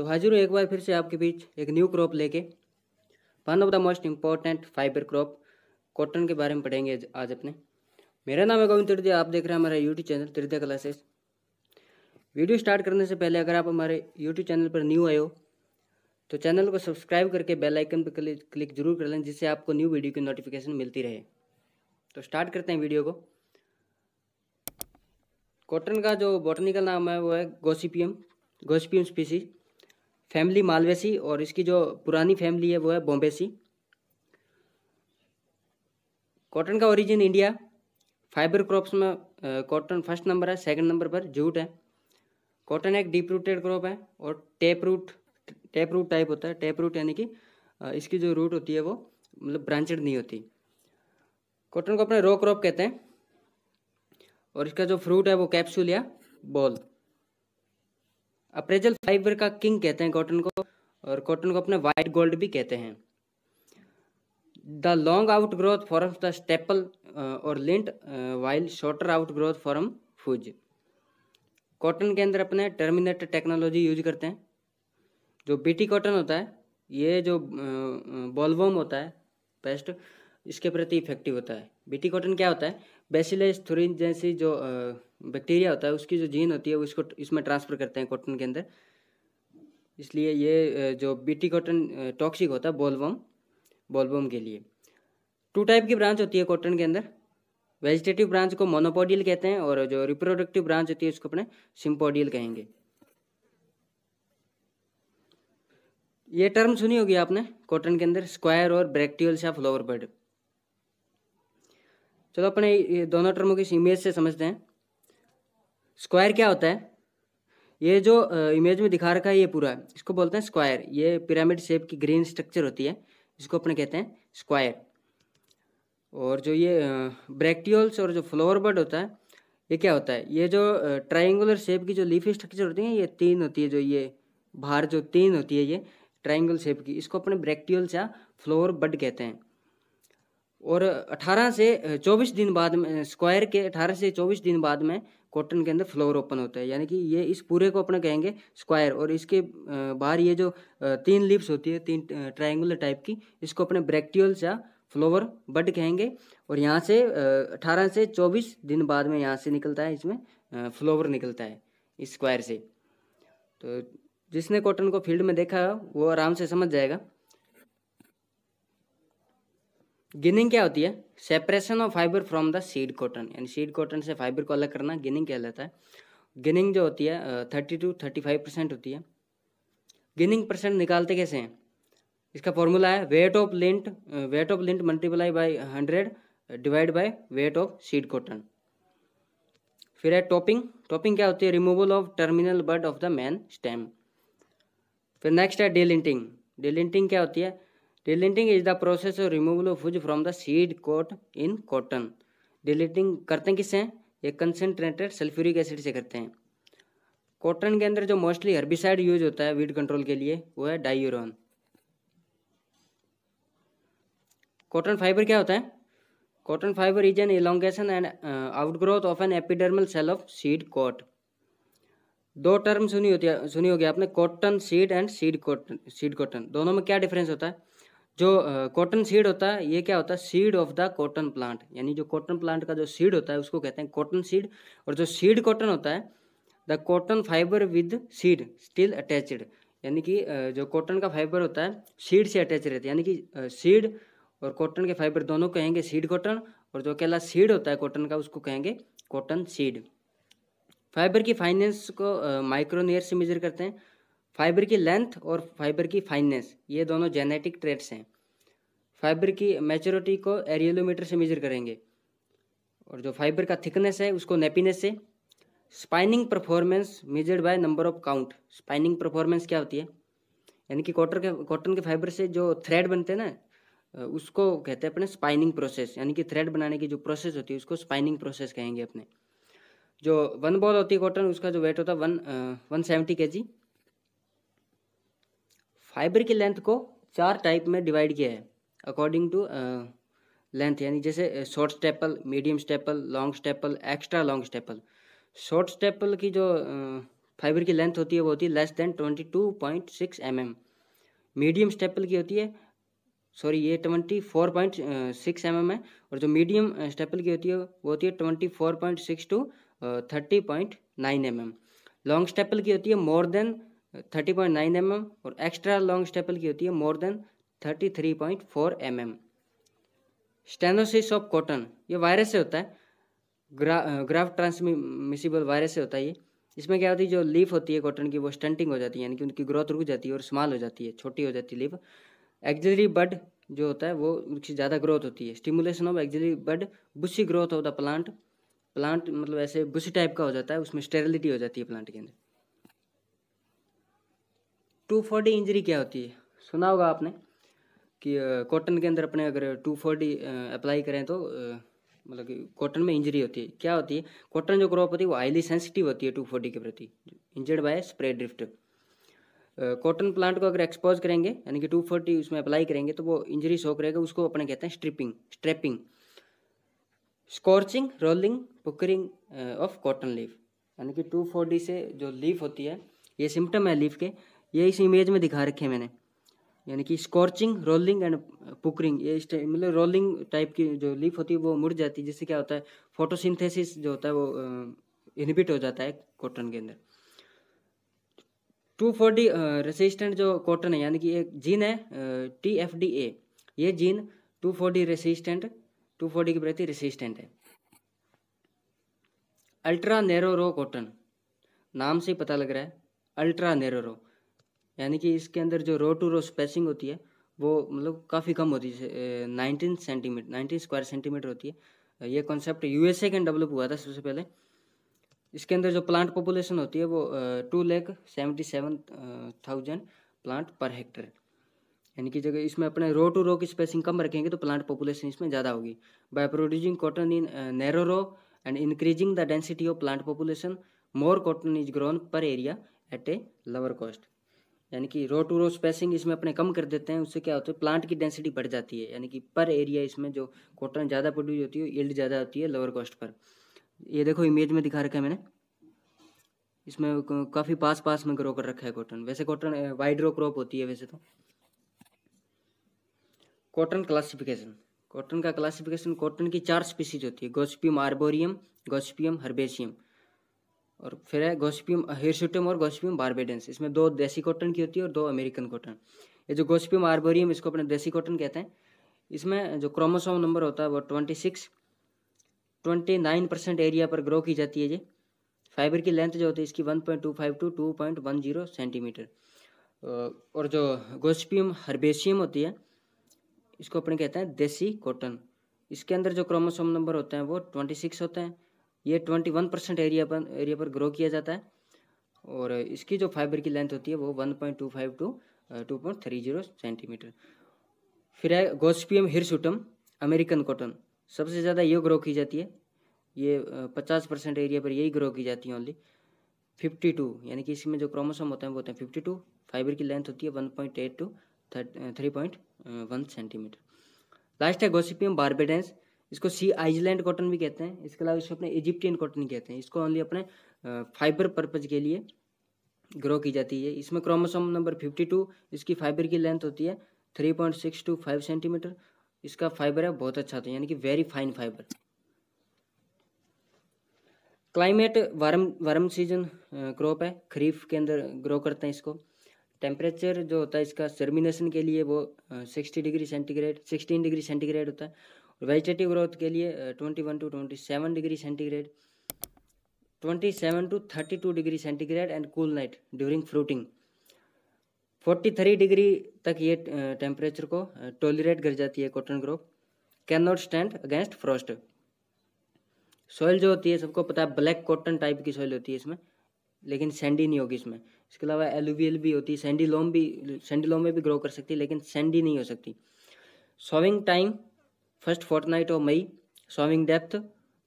तो हाजिर हूँ एक बार फिर से आपके बीच एक न्यू क्रॉप लेके one of the most important fibre crop cotton के बारे में पढ़ेंगे आज अपने मेरा नाम है गोविंद तिर्दे आप देख रहे हैं हमारा यूट्यूब चैनल तिर्दे क्लासेस वीडियो स्टार्ट करने से पहले अगर आप हमारे यूट्यूब चैनल पर न्यू आए हो तो चैनल को सब्सक्राइब करके बेल आइकन पर क्लिक क्लिक जरूर कर लें जिससे आपको न्यू वीडियो की नोटिफिकेशन मिलती रहे तो स्टार्ट करते हैं वीडियो को कॉटन का जो बॉटनिकल नाम है वो है Gossypium Gossypium species family Malvaceae और इसकी जो पुरानी फैमिली है वो है बॉम्बेसी कॉटन का ओरिजिन इंडिया फाइबर क्रॉप्स में कॉटन फर्स्ट नंबर है सेकंड नंबर पर जूट है कॉटन एक डीप रूटेड क्रॉप है और tap root tap root type होता है टेप रूट यानी कि इसकी जो रूट होती है वो मतलब ब्रांचेड नहीं होती कॉटन को अपने रो क्रॉप कहते हैं और इसका जो फ्रूट है वो कैप्सूल या बॉल अप्रेजल फाइबर का किंग कहते हैं कॉटन को और कॉटन को अपने वाइट गोल्ड भी कहते हैं the long outgrowth form the staple और lint while shorter outgrowth form fuzz cotton के अंदर अपने टर्मिनेट टेक्नोलॉजी यूज करते हैं जो बीटी कॉटन होता है ये जो बॉलवम uh, uh, होता है पेस्ट इसके प्रति इफेक्टिव होता है बीटी कॉटन क्या होता है बेसिलस थुरिन जैसी जो बैक्टीरिया होता है उसकी जो जीन होती है उसको इसमें ट्रांसफ़र करते हैं कॉटन के अंदर इसलिए ये जो बीटी कॉटन टॉक्सिक होता है बोलबम बोलबम के लिए टू टाइप की ब्रांच होती है कॉटन के अंदर वेजिटेटिव ब्रांच को मोनोपोडियल कहते हैं और जो रिप्रोडक्टिव ब्रांच होती है उसको अपने सिम्पोडियल कहेंगे ये टर्म सुनी होगी आपने कॉटन के अंदर स्क्वायर और ब्रैक्टियल्स या फ्लोवर बर्ड चलो अपने ये दोनों टर्मों की इमेज से समझते हैं स्क्वायर क्या होता है ये जो इमेज में दिखा रखा है ये पूरा इसको बोलते हैं स्क्वायर ये पिरामिड शेप की ग्रीन स्ट्रक्चर होती है इसको अपने कहते हैं स्क्वायर और जो ये ब्रैक्टियोल्स और जो फ्लोवर बर्ड होता है ये क्या होता है ये जो ट्राइंगुलर शेप की जो लीफ स्ट्रक्चर होती है ये तीन होती है जो ये बाहर जो तीन होती है ये ट्राइंगल शेप की इसको अपने ब्रैक्टियोल्स या फ्लोवर बर्ड कहते हैं और 18 से 24 दिन बाद में स्क्वायर के 18 से 24 दिन बाद में कॉटन के अंदर फ्लोर ओपन होता है यानी कि ये इस पूरे को अपना कहेंगे स्क्वायर और इसके बाहर ये जो तीन लिप्स होती है तीन ट्राइंगुलर टाइप की इसको अपने ब्रैक्टियल्स या फ्लोवर बड कहेंगे और यहाँ से अठारह से चौबीस दिन बाद में यहाँ से निकलता है इसमें फ्लोवर निकलता है इस स्क्वायर से तो जिसने कॉटन को फील्ड में देखा वो आराम से समझ जाएगा गिनिंग क्या होती है separation of fibre from the seed cotton यानी सीड कॉटन से फाइबर को अलग करना गिनिंग क्या लेता है गिनिंग जो होती है thirty two thirty five percent होती है गिनिंग परसेंट निकालते कैसे हैं इसका फॉर्मूला है weight of lint weight of lint multiply by hundred divide by weight of seed cotton फिर है टॉपिंग टॉपिंग क्या होती है removal of terminal bud of the main stem फिर नेक्स्ट है डेलिंटिंग डेलिंटिंग क्या होती है delinting is the process of removal of fuzz from the seed coat in cotton delinting करते हैं किससे ये कंसेंट्रेटेड सल्फ्यूरिक एसिड से करते हैं कॉटन के अंदर जो मोस्टली हर्बिसाइड यूज होता है वीड कंट्रोल के लिए वो है डायूरोन कॉटन फाइबर क्या होता है cotton fibre is an elongation and outgrowth of an epidermal cell of seed coat दो टर्म सुनी होती है सुनी होगी आपने cotton seed and seed cotton seed cotton दोनों में क्या डिफरेंस होता है जो कॉटन सीड होता है ये क्या होता है seed of the cotton plant यानी जो कॉटन प्लांट का जो सीड होता है उसको कहते हैं कॉटन सीड और जो सीड कॉटन होता है the cotton fibre with seed still attached यानी कि जो कॉटन का फाइबर होता है सीड से अटैच रहता है यानी कि सीड और कॉटन के फाइबर दोनों कहेंगे सीड कॉटन और जो अकेला सीड होता है कॉटन का उसको कहेंगे कॉटन सीड फाइबर की फाइनेंस को माइक्रोनियर से मेजर करते हैं फाइबर की लेंथ और फाइबर की फाइनेंस ये दोनों जेनेटिक ट्रेड्स हैं फाइबर की मेचोरिटी को एरियोलोमीटर से मेजर करेंगे और जो फाइबर का थिकनेस है उसको नेपीनेस से spinning performance measured by number of count spinning performance क्या होती है यानी कि कॉटन के कॉटन के फाइबर से जो थ्रेड बनते हैं ना उसको कहते हैं अपने स्पाइनिंग प्रोसेस यानी कि थ्रेड बनाने की जो प्रोसेस होती है उसको स्पाइनिंग प्रोसेस कहेंगे अपने जो वन बॉल होती है कॉटन उसका जो वेट होता है वन वन सेवेंटी के जी फाइबर की लेंथ को चार टाइप में डिवाइड किया है अकॉर्डिंग टू लेंथ यानी जैसे short staple medium staple long staple extra long staple short staple की जो फाइबर uh, की लेंथ होती है वो होती है less than twenty two point six m m medium staple की होती है सॉरी ये twenty four point six m m है और जो मीडियम स्टेपल uh, की होती है वो होती है twenty four point six to thirty point nine m m long staple की होती है more than thirty point nine m m और एक्स्ट्रा लॉन्ग स्टेपल की होती है more than thirty three point four m m stenosis of cotton ये virus से होता है ग्रा ग्राफ ट्रांसमिसिबल वायरस से होता है ये इसमें क्या होती है जो लीफ होती है कॉटन की वो स्टंटिंग हो जाती है यानी कि उनकी ग्रोथ रुक जाती है और स्मॉल हो जाती है छोटी हो जाती है लीफ एक्जरी बड जो होता है वो उनकी ज़्यादा ग्रोथ होती है stimulation of axillary bud bushy growth of the plant plant मतलब ऐसे बुशी टाइप का हो जाता है उसमें स्टेरिलिटी हो जाती है प्लांट के अंदर टू फोर्टी इंजरी क्या होती है सुना होगा आपने कि कॉटन के अंदर अपने अगर टू फोर्टी अप्लाई करें तो मतलब कि कॉटन में इंजरी होती है क्या होती है कॉटन जो क्रॉप होती है वो हाईली सेंसिटिव होती है टू फोर्टी के प्रति injured by spray drift cotton plant को अगर एक्सपोज करेंगे यानी कि टू फोर्टी उसमें अप्लाई करेंगे तो वो इंजरी शौक रहेगा उसको अपने कहते हैं stripping strapping scorching rolling puckering of cotton leaf यानी कि टू फोर्टी से जो लीफ होती है ये सिम्टम है लीफ के ये इस इमेज में दिखा रखे हैं मैंने यानी कि स्कॉर्चिंग रोलिंग एंड पुकरिंग ये मतलब रोलिंग टाइप की जो लीफ होती है वो मुड़ जाती है जिससे क्या होता है फोटोसिंथेसिस जो होता है वो इनहिबिट uh, हो जाता है कॉटन के अंदर टू फोर डी रेसिस्टेंट जो कॉटन है यानी कि एक जीन है टी एफ डी ए ये gene two four D resistant two four D के प्रति रेसिस्टेंट है अल्ट्रा नेरो रो कॉटन नाम से ही पता लग रहा है अल्ट्रा नेरो रो यानी कि इसके अंदर जो रो टू रो स्पेसिंग होती है वो मतलब काफ़ी कम होती है nineteen centimetre nineteen square centimetre होती है ये कॉन्सेप्ट यूएसए के डेवलप हुआ था सबसे पहले इसके अंदर जो प्लांट पॉपुलेशन होती है वो two lakh seventy seven thousand plant per hectare यानी कि जगह इसमें अपने रो टू रो की स्पेसिंग कम रखेंगे तो प्लांट पॉपुलेशन इसमें ज़्यादा होगी by producing cotton in narrow row and increasing the density of plant population more cotton is grown per area at a lower cost यानी कि रो टू रो स्पेसिंग इसमें अपने कम कर देते हैं उससे क्या होता है प्लांट की डेंसिटी बढ़ जाती है यानी कि पर एरिया इसमें जो कॉटन ज़्यादा प्रोड्यूस होती है ईल्ड ज़्यादा होती है लोअर कॉस्ट पर ये देखो इमेज में दिखा रखा है मैंने इसमें काफ़ी पास पास में ग्रो कर रखा है कॉटन वैसे कॉटन वाइड रो क्रॉप होती है वैसे तो कॉटन क्लासिफिकेशन कॉटन का क्लासिफिकेशन कॉटन की चार स्पीसीज होती है गोस्पियम आर्बोरियम गोस्पियम हर्बेशियम और फिर है गोस्पियम हिरसुटम uh, और गोस्पियम बारबेडेंस इसमें दो देसी कॉटन की होती है और दो अमेरिकन कॉटन ये जो गोस्पियम आर्बोरियम इसको अपने देसी कॉटन कहते हैं इसमें जो क्रोमोसोम नंबर होता है वो twenty six twenty nine percent area पर ग्रो की जाती है ये फाइबर की लेंथ जो होती है इसकी one point two five two two point one zero centimetre और जो गोस्पियम हर्बेशियम होती है इसको अपने कहते हैं देसी कॉटन इसके अंदर जो क्रोमोसोम नंबर होते हैं वो ट्वेंटी सिक्स होते हैं ये ट्वेंटी वन परसेंट एरिया पर एरिया पर ग्रो किया जाता है और इसकी जो फाइबर की लेंथ होती है वो one point two five two two point three zero centimetre फिर है गोस्पियम हिरसुटम अमेरिकन कॉटन सबसे ज़्यादा ये ग्रो की जाती है ये पचास परसेंट एरिया पर यही ग्रो की जाती है ओनली फिफ्टी टू यानी कि इसमें जो क्रोमोसोम होते हैं वो होते हैं फिफ्टी टू फाइबर की लेंथ होती है one point eight two three point one centimetre last है गोसिपियम बारबेडेंस इसको सी आइजलैंड कॉटन भी कहते हैं इसके अलावा इसको अपने इजिप्टियन कॉटन कहते हैं इसको ओनली अपने फाइबर पर्पज के लिए ग्रो की जाती है इसमें क्रोमोसोम नंबर फिफ्टी टू इसकी फाइबर की लेंथ होती है three point six two five centimetre इसका फाइबर है बहुत अच्छा था यानी कि very fine fibre climate warm warm season crop है खरीफ के अंदर ग्रो करते हैं इसको टेम्परेचर जो होता है इसका सर्मिनेशन के लिए वो sixty degree centigrade sixteen degree centigrade होता है वेजिटेटिव ग्रोथ के लिए twenty one to twenty seven degree centigrade twenty seven to thirty two degree centigrade and cool night during fruiting forty three degree तक ये टेम्परेचर को tolerate कर जाती है cotton crop can not stand against frost soil जो होती है सबको पता है ब्लैक कॉटन टाइप की सॉइल होती है इसमें लेकिन सैंडी नहीं होगी इसमें इसके अलावा एलुवियल भी होती है सैंडी लोम भी सैंडी लोम में भी ग्रो कर सकती है लेकिन सैंडी नहीं हो सकती sowing time first fortnight of मई sowing depth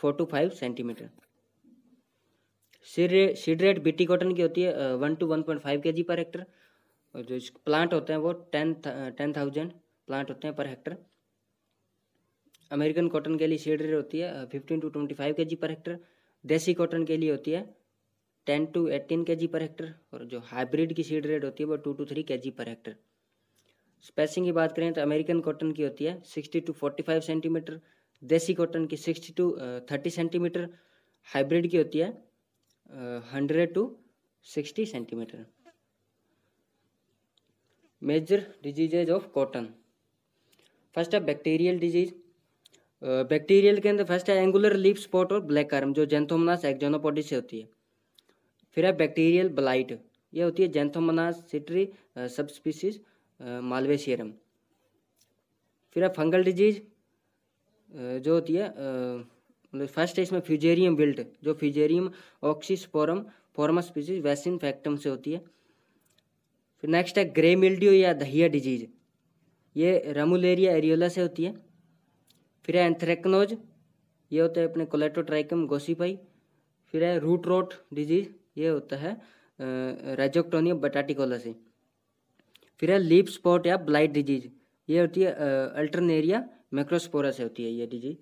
four to five centimetre seed rate BT cotton की होती है one to one point five K G per hectare और जो प्लांट होते हैं वो टेन टेन थाउजेंड प्लांट होते हैं पर हेक्टर अमेरिकन कॉटन के लिए सीड रेट होती है fifteen to twenty five K G per hectare देसी कॉटन के लिए होती है टेन टू एटीन के जी पर हेक्टर और जो हाइब्रिड की सीड रेट होती है वो टू टू थ्री के जी पर हेक्टर स्पेसिंग की बात करें तो अमेरिकन कॉटन की होती है sixty to forty five centimetre desi cotton की sixty to thirty centimetre hybrid की होती है hundred to sixty centimetre major diseases of cotton first है बैक्टीरियल डिजीज बैक्टीरियल के अंदर फर्स्ट है एंगुलर लीफ स्पॉट और ब्लैक आर्म जो जेंथोमनास एक्जोनोपोडी से होती है फिर है बैक्टीरियल ब्लाइट यह होती है जेंथोमनास सिट्री सब स्पीसीज़ मालवेशियरम फिर है फंगल डिजीज जो होती है मतलब फर्स्ट है इसमें फ्यूजेरियम विल्ट जो Fusarium oxysporum forma species vasinfectum से होती है फिर नेक्स्ट है ग्रे मिल्डियो या दहिया डिजीज ये रमुलेरिया एरियोला से होती है फिर है एंथ्रेक्नोज ये होता है अपने कोलेटोट्राइकम गोसीपाई फिर है रूट रोट डिजीज ये होता है रेजोक्टोनियम बटाटिकोला से फिर है लीप स्पॉट या ब्लाइट डिजीज ये होती है अल्टरनेरिया मैक्रोस्पोरस होती है ये डिजीज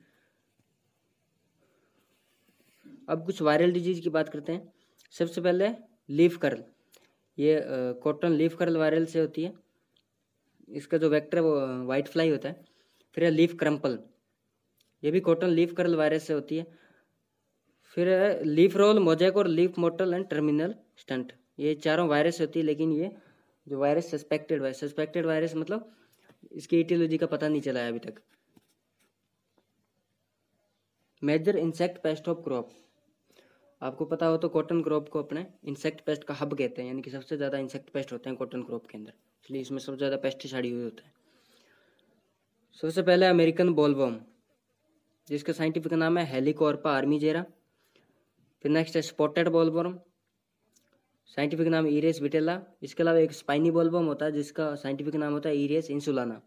अब कुछ वायरल डिजीज की बात करते हैं सबसे पहले लीफ कर्ल ये कॉटन लीफ कर्ल वायरल से होती है इसका जो वेक्टर है वो वाइट फ्लाई होता है फिर है लीफ क्रम्पल ये भी कॉटन लीफ कर्ल वायरस से होती है फिर है लीफ रोल मोजैक और leaf mottle and terminal stunt ये चारों वायरस होती है लेकिन ये जो virus suspected virus suspected virus मतलब इसकी एटियोलॉजी का पता नहीं चला है अभी तक major insect pest of crop आपको पता हो तो कॉटन क्रॉप को अपने इंसेक्ट पेस्ट का हब कहते हैं यानी कि सबसे ज़्यादा इंसेक्ट पेस्ट होते हैं कॉटन क्रॉप के अंदर इसलिए इसमें सबसे ज़्यादा पेस्टिसाइड यूज होता है सबसे पहले अमेरिकन बॉलबॉम जिसका साइंटिफिक नाम है हेलीकॉर्पा आर्मी जेरा फिर नेक्स्ट है स्पॉटेड बॉलबॉर्म साइंटिफिक नाम ईरेस विटेला इसके अलावा एक स्पाइनी बॉल बम होता है जिसका साइंटिफिक नाम होता है ईरेस इंसुलाना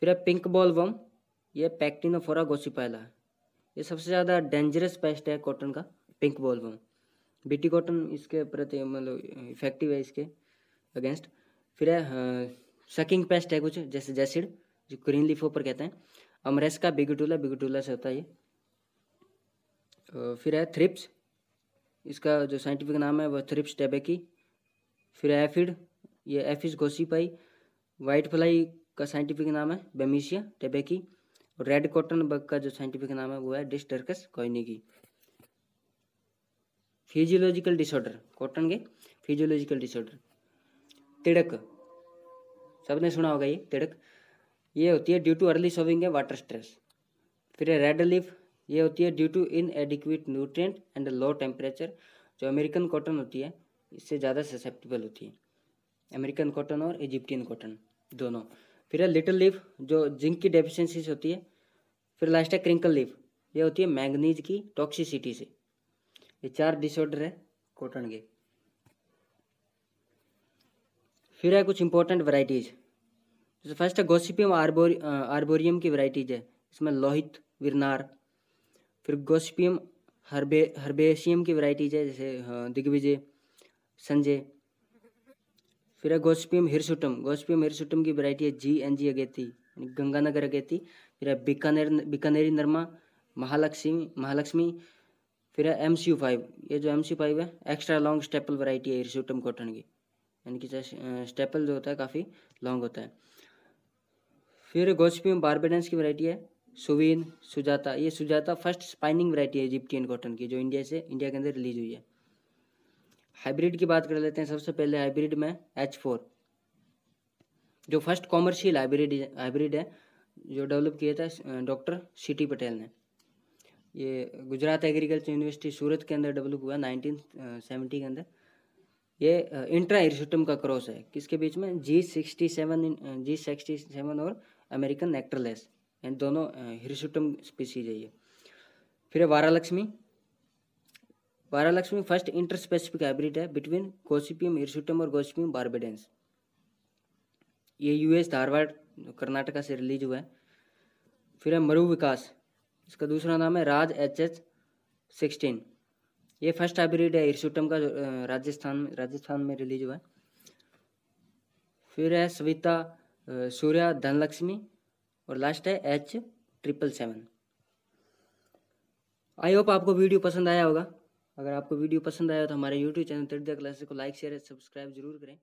फिर है पिंक बॉल बम ये पैक्टिनोफोरा गोसिपाइला ये सबसे ज़्यादा डेंजरस पेस्ट है कॉटन का pink bollworm BT cotton इसके प्रति मतलब इफेक्टिव है इसके अगेंस्ट फिर है सकिंग हाँ, पेस्ट है कुछ जैसे जैसिड जो ग्रीन लीफ ऊपर कहते हैं अमरेस का बिगटूला बिगटूला से होता है ये फिर है थ्रिप्स इसका जो साइंटिफिक नाम है वह थ्रिप्स टेबेकी फिर एफिड ये एफिस घोसीपाई वाइट फ्लाई का साइंटिफिक नाम है बेमिशिया टेबेकी और रेड कॉटन बग का जो साइंटिफिक नाम है वो है Dysdercus koenigii physiological disorder cotton के फिजियोलॉजिकल डिसऑर्डर तिड़क सब ने सुना होगा ये तिड़क ये होती है ड्यू टू अर्ली सोविंग है वाटर स्ट्रेस फिर है रेड लीफ ये होती है due to inadequate nutrient and low temperature जो अमेरिकन कॉटन होती है इससे ज़्यादा ससेप्टेबल होती है अमेरिकन कॉटन और इजिप्टियन कॉटन दोनों फिर है लिटल लीफ जो जिंक की डेफिशेंसी होती है फिर लास्ट है क्रिंकल लीफ ये होती है मैंगनीज की टॉक्सिसिटी से ये चार डिसऑर्डर है कॉटन के फिर है कुछ इंपॉर्टेंट वराइटीज जैसे फर्स्ट है गोसिपियम आर्बोरियम की वराइटीज है इसमें लोहित विरनार फिर गोस्पियम हर्बे हर्बेशियम की वैरायटीज है जैसे हाँ, दिग्विजय संजय फिर है गोस्पियम हिरसुटम गोस्पियम हिरसुटम की वैरायटी है जी एन जी अगेती गंगानगर अगेती फिर है बीकानेर बीकानेरी नरमा महालक्ष्मी महालक्ष्मी फिर है एम सी यू फाइव ये जो एम सी यू फाइव है एक्स्ट्रा लॉन्ग स्टेपल वैरायटी है हिरसुटम कॉटन की यानी कि स्टेपल जो होता है काफ़ी लॉन्ग होता है फिर गोस्पियम बारबेडेंस की वैरायटी है सुवीन सुजाता ये सुजाता फर्स्ट स्पाइनिंग वैरायटी है इजिप्टियन कॉटन की जो इंडिया से इंडिया के अंदर रिलीज हुई है हाइब्रिड की बात कर लेते हैं सबसे पहले हाइब्रिड में एच फोर जो फर्स्ट कॉमर्शियल हाइब्रिड हाइब्रिड है जो डेवलप किया था डॉक्टर सी टी पटेल ने ये गुजरात एग्रीकल्चर यूनिवर्सिटी सूरत के अंदर डेवलप हुआ नाइनटीन सेवेंटी के अंदर ये इंट्रा इर्सुटम का क्रॉस है किसके बीच में G sixty seven G sixty seven और अमेरिकन नेक्ट्रलेस यानी दोनों हिरसुटम स्पीसीज है ये फिर है Varalaxmi Varalaxmi first interspecific hybrid है बिटवीन गोसिपियम हिरसुटम और गोसिपियम बारबेडेंस ये यूएस धारवाड़ कर्नाटका से रिलीज हुआ है फिर है मरु विकास इसका दूसरा नाम है राज एच एच सिक्सटीन ये फर्स्ट हाइब्रिड है हिरसुटम का राजस्थान राजस्थान में रिलीज हुआ है फिर है सविता सूर्या धनलक्ष्मी और लास्ट है H triple seven I hope आपको वीडियो पसंद आया होगा अगर आपको वीडियो पसंद आया तो हमारे यूट्यूब चैनल तृतीय क्लासेस को लाइक शेयर सब्सक्राइब जरूर करें